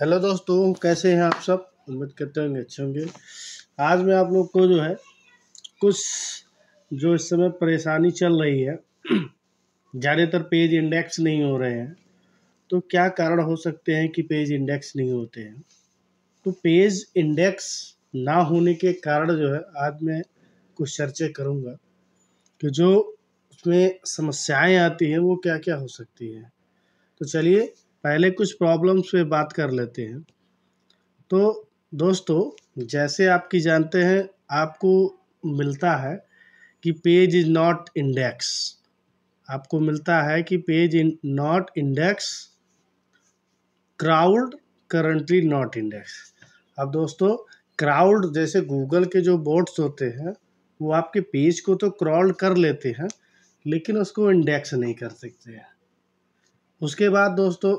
hello दोस्तों कैसे हैं आप सब उम्मीद करते होंगे अच्छे होंगे आज मैं आप लोग को जो है कुछ जो इस समय परेशानी चल रही है ज़्यादातर पेज इंडेक्स नहीं हो रहे हैं तो क्या कारण हो सकते हैं कि पेज इंडेक्स नहीं होते हैं तो पेज इंडेक्स ना होने के कारण जो है आज मैं कुछ चर्चा करूँगा कि जो उसमें समस्याएं आती हैं वो क्या क्या हो सकती हैं तो चलिए पहले कुछ प्रॉब्लम्स पे बात कर लेते हैं तो दोस्तों जैसे आपकी जानते हैं आपको मिलता है कि पेज इज़ नॉट इंडेक्स आपको मिलता है कि page in not index crawled currently not index अब दोस्तों क्राउड जैसे गूगल के जो बोर्ड्स होते हैं वो आपके पेज को तो क्रॉल कर लेते हैं लेकिन उसको इंडेक्स नहीं कर सकते हैं उसके बाद दोस्तों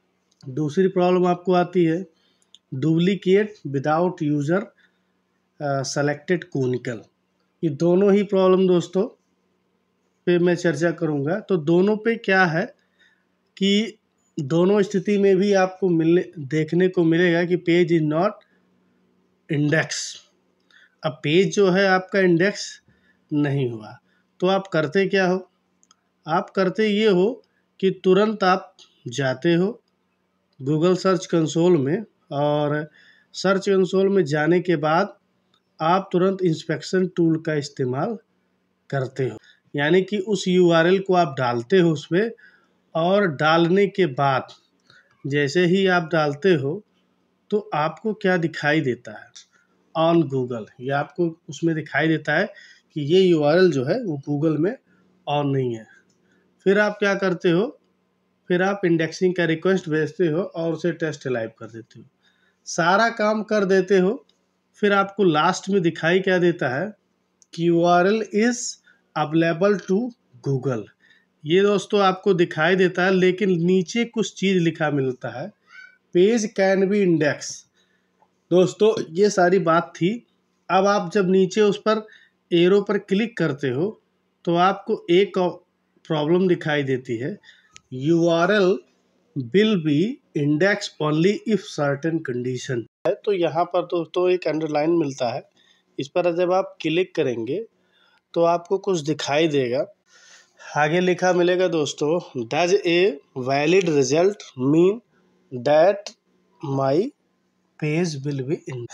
दूसरी प्रॉब्लम आपको आती है duplicate without user selected canonical ये दोनों ही प्रॉब्लम दोस्तों पे मैं चर्चा करूँगा तो दोनों पे क्या है कि दोनों स्थिति में भी आपको मिलने देखने को मिलेगा कि पेज इज नॉट इंडेक्स अब पेज जो है आपका इंडेक्स नहीं हुआ तो आप करते क्या हो आप करते ये हो कि तुरंत आप जाते हो गूगल सर्च कंसोल में और सर्च कंसोल में जाने के बाद आप तुरंत इंस्पेक्शन टूल का इस्तेमाल करते हो यानी कि उस यूआरएल को आप डालते हो उसमें और डालने के बाद जैसे ही आप डालते हो तो आपको क्या दिखाई देता है ऑन गूगल ये आपको उसमें दिखाई देता है कि ये यू जो है वो गूगल में ऑन नहीं है फिर आप क्या करते हो फिर आप इंडेक्सिंग का रिक्वेस्ट भेजते हो और उसे टेस्ट लाइव कर देते हो सारा काम कर देते हो फिर आपको लास्ट में दिखाई क्या देता है कि U R L is available to Google ये दोस्तों आपको दिखाई देता है लेकिन नीचे कुछ चीज़ लिखा मिलता है पेज कैन बी इंडेक्स दोस्तों ये सारी बात थी अब आप जब नीचे उस पर एरो पर क्लिक करते हो तो आपको एक प्रॉब्लम दिखाई देती है U R L will be index only if certain condition है तो यहाँ पर दोस्तों तो एक अंडरलाइन मिलता है इस पर जब आप क्लिक करेंगे तो आपको कुछ दिखाई देगा आगे लिखा मिलेगा दोस्तों does a valid result mean that my page will be in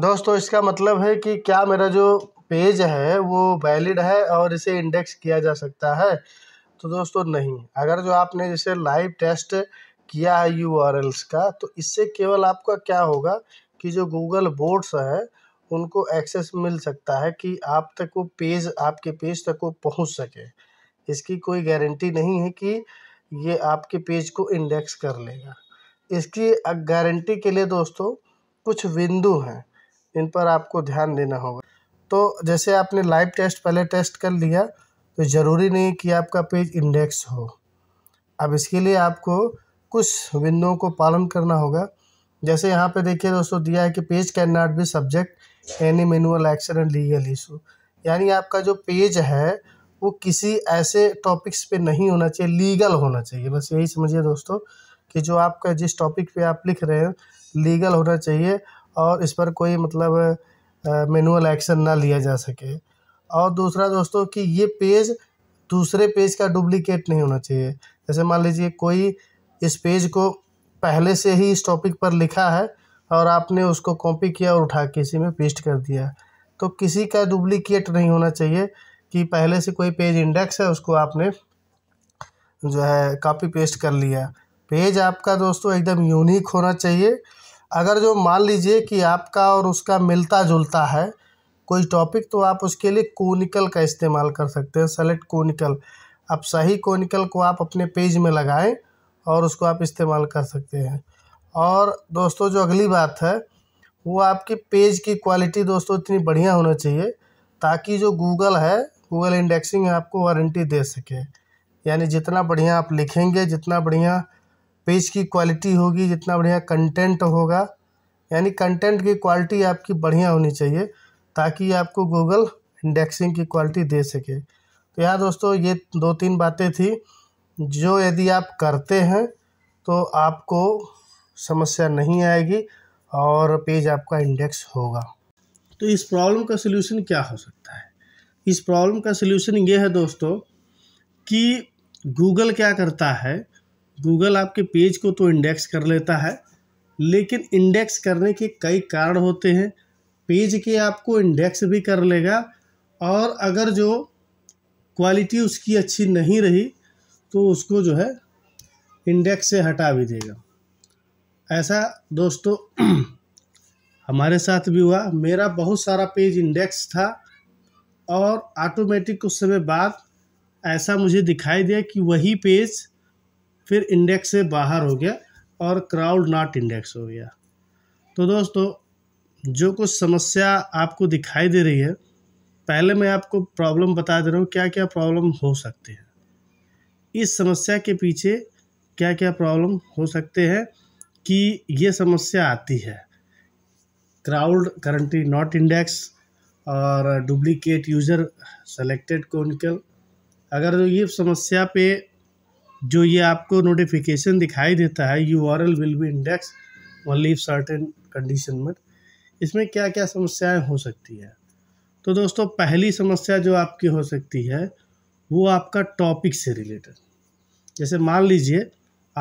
दोस्तों इसका मतलब है कि क्या मेरा जो पेज है वो वैलिड है और इसे इंडेक्स किया जा सकता है तो दोस्तों नहीं अगर जो आपने जैसे लाइव टेस्ट किया है यू का तो इससे केवल आपका क्या होगा कि जो गूगल बोर्ड्स है उनको एक्सेस मिल सकता है कि आप तक वो पेज आपके पेज तक वो पहुंच सके इसकी कोई गारंटी नहीं है कि ये आपके पेज को इंडेक्स कर लेगा इसकी गारंटी के लिए दोस्तों कुछ बिंदु हैं इन पर आपको ध्यान देना होगा तो जैसे आपने लाइव टेस्ट पहले टेस्ट कर लिया तो ज़रूरी नहीं कि आपका पेज इंडेक्स हो अब इसके लिए आपको कुछ विंडो को पालन करना होगा जैसे यहाँ पे देखिए दोस्तों दिया है कि page cannot be subject any manual action and legal issue यानी आपका जो पेज है वो किसी ऐसे टॉपिक्स पे नहीं होना चाहिए लीगल होना चाहिए बस यही समझिए दोस्तों कि जो आपका जिस टॉपिक पे आप लिख रहे हैं लीगल होना चाहिए और इस पर कोई मतलब मैनुअल एक्शन ना लिया जा सके और दूसरा दोस्तों कि ये पेज दूसरे पेज का डुप्लीकेट नहीं होना चाहिए जैसे मान लीजिए कोई इस पेज को पहले से ही इस टॉपिक पर लिखा है और आपने उसको कॉपी किया और उठा के इसी में पेस्ट कर दिया तो किसी का डुप्लीकेट नहीं होना चाहिए कि पहले से कोई पेज इंडेक्स है उसको आपने जो है कॉपी पेस्ट कर लिया पेज आपका दोस्तों एकदम यूनिक होना चाहिए अगर जो मान लीजिए कि आपका और उसका मिलता जुलता है कोई टॉपिक तो आप उसके लिए कोनिकल का इस्तेमाल कर सकते हैं सेलेक्ट कोनिकल आप सही कोनिकल को आप अपने पेज में लगाएं और उसको आप इस्तेमाल कर सकते हैं और दोस्तों जो अगली बात है वो आपके पेज की क्वालिटी दोस्तों इतनी बढ़िया होना चाहिए ताकि जो गूगल है गूगल इंडेक्सिंग आपको वारंटी दे सके यानी जितना बढ़िया आप लिखेंगे जितना बढ़िया पेज की क्वालिटी होगी जितना बढ़िया कंटेंट होगा यानी कंटेंट की क्वालिटी आपकी बढ़िया होनी चाहिए ताकि आपको गूगल इंडेक्सिंग की क्वालिटी दे सके तो यहाँ दोस्तों ये दो तीन बातें थी जो यदि आप करते हैं तो आपको समस्या नहीं आएगी और पेज आपका इंडेक्स होगा तो इस प्रॉब्लम का सलूशन क्या हो सकता है इस प्रॉब्लम का सलूशन ये है दोस्तों कि गूगल क्या करता है गूगल आपके पेज को तो इंडेक्स कर लेता है लेकिन इंडेक्स करने के कई कारण होते हैं पेज के आपको इंडेक्स भी कर लेगा और अगर जो क्वालिटी उसकी अच्छी नहीं रही तो उसको जो है इंडेक्स से हटा भी देगा ऐसा दोस्तों हमारे साथ भी हुआ मेरा बहुत सारा पेज इंडेक्स था और ऑटोमेटिक कुछ समय बाद ऐसा मुझे दिखाई दिया कि वही पेज फिर इंडेक्स से बाहर हो गया और क्राउड नॉट इंडेक्स हो गया तो दोस्तों जो कुछ समस्या आपको दिखाई दे रही है पहले मैं आपको प्रॉब्लम बता दे रहा हूँ क्या क्या प्रॉब्लम हो सकते हैं इस समस्या के पीछे क्या क्या प्रॉब्लम हो सकते हैं कि ये समस्या आती है क्राउड करंटली नॉट इंडेक्स और डुप्लीकेट यूज़र सेलेक्टेड कॉनिकल अगर तो ये समस्या पे जो ये आपको नोटिफिकेशन दिखाई देता है U R L will be index only certain condition में इसमें क्या क्या समस्याएं हो सकती है तो दोस्तों पहली समस्या जो आपकी हो सकती है वो आपका टॉपिक से रिलेटेड जैसे मान लीजिए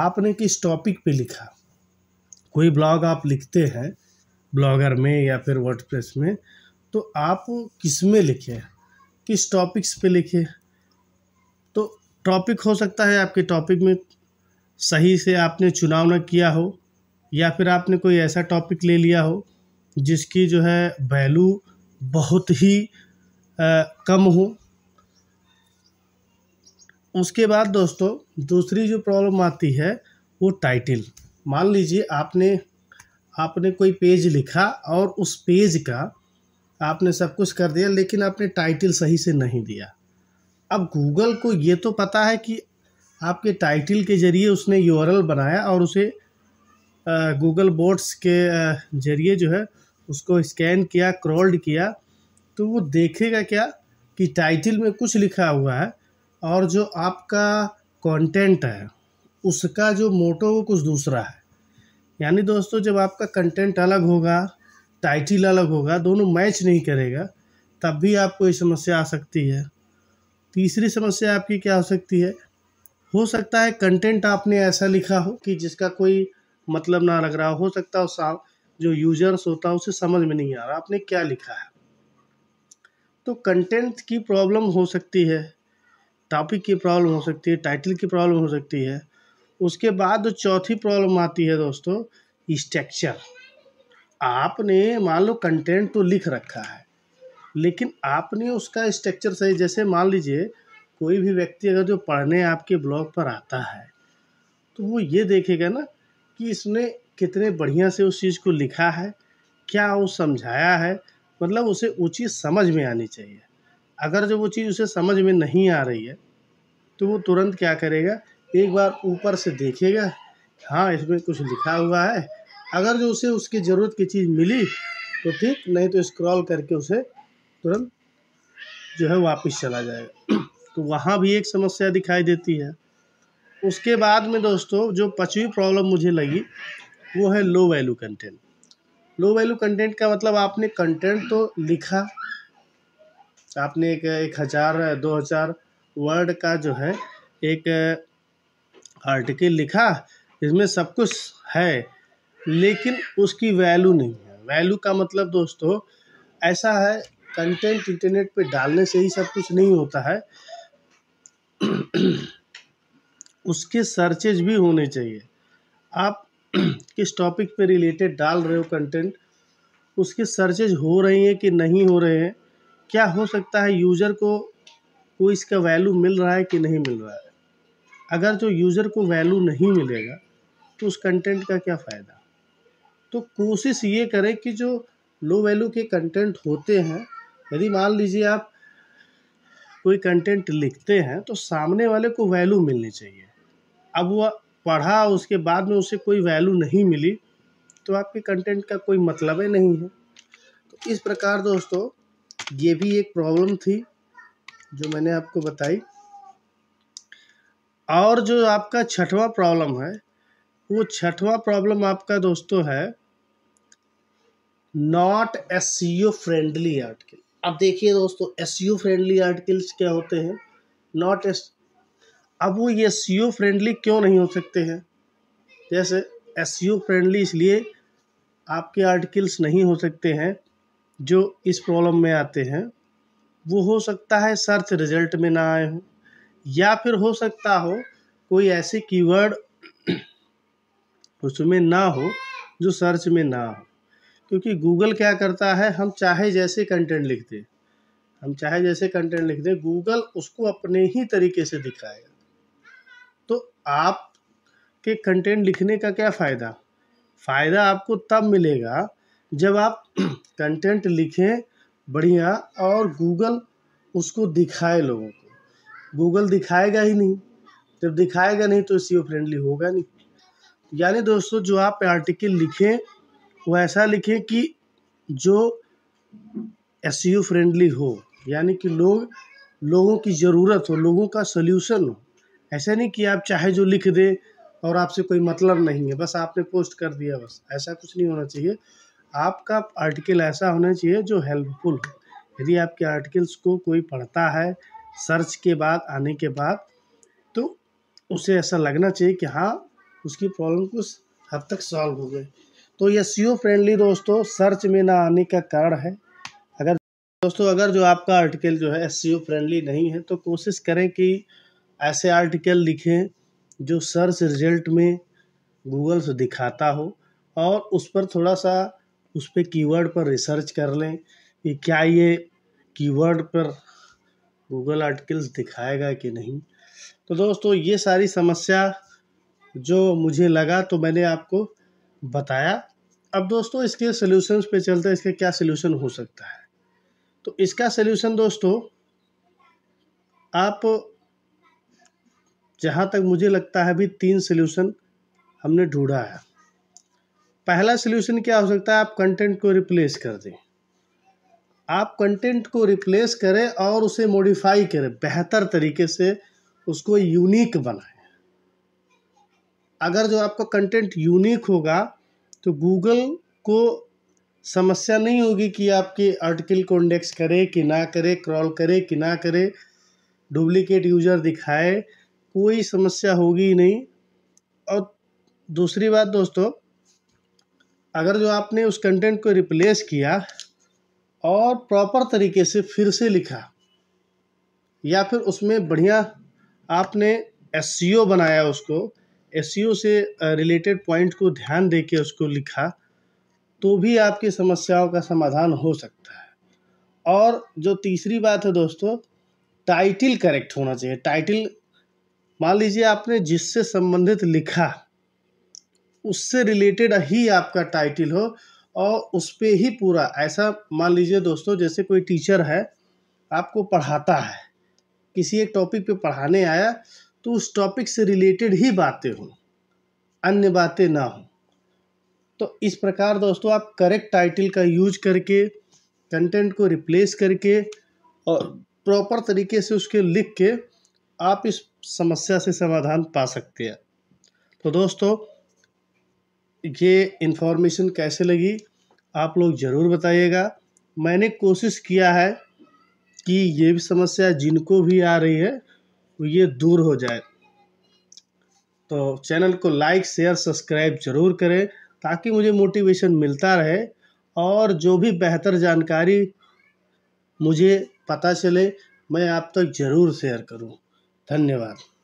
आपने किस टॉपिक पे लिखा कोई ब्लॉग आप लिखते हैं ब्लॉगर में या फिर वर्डप्रेस में तो आप किस में लिखे किस टॉपिक्स पे लिखे तो टॉपिक हो सकता है आपके टॉपिक में सही से आपने चुनाव ना किया हो या फिर आपने कोई ऐसा टॉपिक ले लिया हो जिसकी जो है वैल्यू बहुत ही आ, कम हो उसके बाद दोस्तों दूसरी जो प्रॉब्लम आती है वो टाइटल मान लीजिए आपने आपने कोई पेज लिखा और उस पेज का आपने सब कुछ कर दिया लेकिन आपने टाइटल सही से नहीं दिया अब गूगल को ये तो पता है कि आपके टाइटल के ज़रिए उसने यूआरएल बनाया और उसे गूगल बोर्ड्स के ज़रिए जो है उसको स्कैन किया क्रॉल्ड किया तो वो देखेगा क्या कि टाइटल में कुछ लिखा हुआ है और जो आपका कंटेंट है उसका जो मोटो वो कुछ दूसरा है यानी दोस्तों जब आपका कंटेंट अलग होगा टाइटल अलग होगा दोनों मैच नहीं करेगा तब भी आपको ये समस्या आ सकती है तीसरी समस्या आपकी क्या हो सकती है हो सकता है कंटेंट आपने ऐसा लिखा हो कि जिसका कोई मतलब ना लग रहा हो सकता हो जो यूजर्स होता है उसे समझ में नहीं आ रहा आपने क्या लिखा है तो कंटेंट की प्रॉब्लम हो सकती है टॉपिक की प्रॉब्लम हो सकती है टाइटल की प्रॉब्लम हो सकती है उसके बाद जो चौथी प्रॉब्लम आती है दोस्तों स्ट्रक्चर आपने मान लो कंटेंट तो लिख रखा है लेकिन आपने उसका स्ट्रक्चर सही जैसे मान लीजिए कोई भी व्यक्ति अगर जो पढ़ने आपके ब्लॉग पर आता है तो वो ये देखेगा ना कि इसने कितने बढ़िया से उस चीज़ को लिखा है क्या वो समझाया है मतलब उसे वो चीज़ समझ में आनी चाहिए अगर जब वो चीज़ उसे समझ में नहीं आ रही है तो वो तुरंत क्या करेगा एक बार ऊपर से देखेगा हाँ इसमें कुछ लिखा हुआ है अगर जो उसे उसकी ज़रूरत की चीज़ मिली तो ठीक नहीं तो स्क्रॉल करके उसे तुरंत जो है वापस चला जाएगा तो वहाँ भी एक समस्या दिखाई देती है उसके बाद में दोस्तों जो पचवीं प्रॉब्लम मुझे लगी वो है low value content low value content का मतलब आपने कंटेंट तो लिखा आपने एक एक हज़ार दो हज़ार वर्ड का जो है एक आर्टिकल लिखा इसमें सब कुछ है लेकिन उसकी वैल्यू नहीं है वैल्यू का मतलब दोस्तों ऐसा है कंटेंट इंटरनेट पे डालने से ही सब कुछ नहीं होता है उसके सर्चेज भी होने चाहिए आप किस टॉपिक पे रिलेटेड डाल रहे हो कंटेंट उसकी सर्चेज हो रही हैं कि नहीं हो रहे हैं क्या हो सकता है यूज़र को को इसका वैल्यू मिल रहा है कि नहीं मिल रहा है अगर जो यूज़र को वैल्यू नहीं मिलेगा तो उस कंटेंट का क्या फ़ायदा तो कोशिश ये करें कि जो लो वैल्यू के कंटेंट होते हैं यदि मान लीजिए आप कोई कंटेंट लिखते हैं तो सामने वाले को वैल्यू मिलनी चाहिए अब वह पढ़ा उसके बाद में उसे कोई वैल्यू नहीं मिली तो आपके कंटेंट का कोई मतलब ही नहीं है तो इस प्रकार दोस्तों ये भी एक प्रॉब्लम थी जो मैंने आपको बताई और जो आपका छठवां प्रॉब्लम है वो छठवां प्रॉब्लम आपका दोस्तों है नॉट एस फ्रेंडली आर्टिकल अब देखिए दोस्तों एस फ्रेंडली आर्टिकल्स क्या होते हैं नॉट एस अब वो ये सी फ्रेंडली क्यों नहीं हो सकते हैं जैसे एस फ्रेंडली इसलिए आपके आर्टिकल्स नहीं हो सकते हैं जो इस प्रॉब्लम में आते हैं वो हो सकता है सर्च रिजल्ट में ना आए हों या फिर हो सकता हो कोई ऐसे कीवर्ड उसमें ना हो जो सर्च में ना हो क्योंकि गूगल क्या करता है हम चाहे जैसे कंटेंट लिखते हम चाहे जैसे कंटेंट लिख दें गूगल उसको अपने ही तरीके से दिखाएगा तो आप के कंटेंट लिखने का क्या फ़ायदा फ़ायदा आपको तब मिलेगा जब आप कंटेंट लिखें बढ़िया और गूगल उसको दिखाए लोगों को गूगल दिखाएगा ही नहीं जब दिखाएगा नहीं तो सी फ्रेंडली होगा नहीं यानी दोस्तों जो आप आर्टिकल लिखें वो ऐसा लिखें कि जो एस फ्रेंडली हो यानी कि लोग लोगों की ज़रूरत हो लोगों का सल्यूशन हो ऐसा नहीं कि आप चाहे जो लिख दें और आपसे कोई मतलब नहीं है बस आपने पोस्ट कर दिया बस ऐसा कुछ नहीं होना चाहिए आपका आर्टिकल ऐसा होना चाहिए जो हेल्पफुल हो यदि आपके आर्टिकल्स को कोई पढ़ता है सर्च के बाद आने के बाद तो उसे ऐसा लगना चाहिए कि हाँ उसकी प्रॉब्लम कुछ हद तक सॉल्व हो गई तो यह सीओ फ्रेंडली दोस्तों सर्च में ना आने का कारण है अगर दोस्तों अगर जो आपका आर्टिकल जो है एस फ्रेंडली नहीं है तो कोशिश करें कि ऐसे आर्टिकल लिखें जो सर्च रिजल्ट में गूगल से दिखाता हो और उस पर थोड़ा सा उस पर कीवर्ड पर रिसर्च कर लें कि क्या ये कीवर्ड पर गूगल आर्टिकल्स दिखाएगा कि नहीं तो दोस्तों ये सारी समस्या जो मुझे लगा तो मैंने आपको बताया अब दोस्तों इसके सोल्यूशन पे चलते हैं इसका क्या सोल्यूशन हो सकता है तो इसका सल्यूशन दोस्तों आप जहाँ तक मुझे लगता है अभी तीन सोल्यूशन हमने ढूंढा है पहला सोल्यूशन क्या हो सकता है आप कंटेंट को रिप्लेस कर दें आप कंटेंट को रिप्लेस करें और उसे मॉडिफाई करें बेहतर तरीके से उसको यूनिक बनाएं अगर जो आपका कंटेंट यूनिक होगा तो गूगल को समस्या नहीं होगी कि आपके आर्टिकल को इंडेक्स करे कि ना करे क्रॉल करे कि ना करे डुप्लीकेट यूज़र दिखाए कोई समस्या होगी ही नहीं और दूसरी बात दोस्तों अगर जो आपने उस कंटेंट को रिप्लेस किया और प्रॉपर तरीके से फिर से लिखा या फिर उसमें बढ़िया आपने एस e बनाया उसको एस e से रिलेटेड पॉइंट को ध्यान दे के उसको लिखा तो भी आपकी समस्याओं का समाधान हो सकता है और जो तीसरी बात है दोस्तों टाइटिल करेक्ट होना चाहिए टाइटिल मान लीजिए आपने जिससे संबंधित लिखा उससे रिलेटेड ही आपका टाइटल हो और उस पर ही पूरा ऐसा मान लीजिए दोस्तों जैसे कोई टीचर है आपको पढ़ाता है किसी एक टॉपिक पे पढ़ाने आया तो उस टॉपिक से रिलेटेड ही बातें हों अन्य बातें ना हों तो इस प्रकार दोस्तों आप करेक्ट टाइटल का यूज करके कंटेंट को रिप्लेस करके और प्रॉपर तरीके से उसके लिख के आप इस समस्या से समाधान पा सकते हैं तो दोस्तों ये इन्फॉर्मेशन कैसे लगी आप लोग ज़रूर बताइएगा मैंने कोशिश किया है कि ये भी समस्या जिनको भी आ रही है ये दूर हो जाए तो चैनल को लाइक शेयर सब्सक्राइब ज़रूर करें ताकि मुझे मोटिवेशन मिलता रहे और जो भी बेहतर जानकारी मुझे पता चले मैं आप तक तो ज़रूर शेयर करूं धन्यवाद